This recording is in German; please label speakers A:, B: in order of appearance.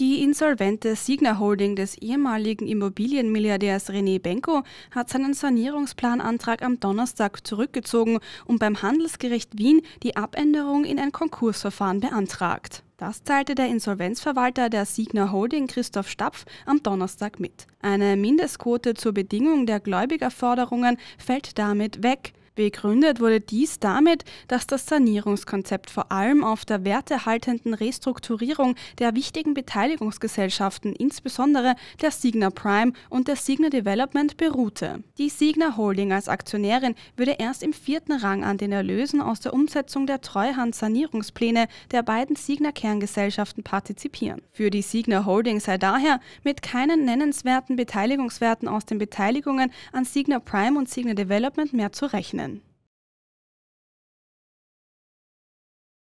A: Die insolvente Signa Holding des ehemaligen Immobilienmilliardärs René Benko hat seinen Sanierungsplanantrag am Donnerstag zurückgezogen und beim Handelsgericht Wien die Abänderung in ein Konkursverfahren beantragt. Das teilte der Insolvenzverwalter der Signa Holding Christoph Stapf am Donnerstag mit. Eine Mindestquote zur Bedingung der Gläubigerforderungen fällt damit weg. Begründet wurde dies damit, dass das Sanierungskonzept vor allem auf der werterhaltenden Restrukturierung der wichtigen Beteiligungsgesellschaften, insbesondere der Signa Prime und der Signa Development, beruhte. Die Signa Holding als Aktionärin würde erst im vierten Rang an den Erlösen aus der Umsetzung der Treuhand-Sanierungspläne der beiden Signa Kerngesellschaften partizipieren. Für die Signa Holding sei daher mit keinen nennenswerten Beteiligungswerten aus den Beteiligungen an Signa Prime und Signa Development mehr zu rechnen.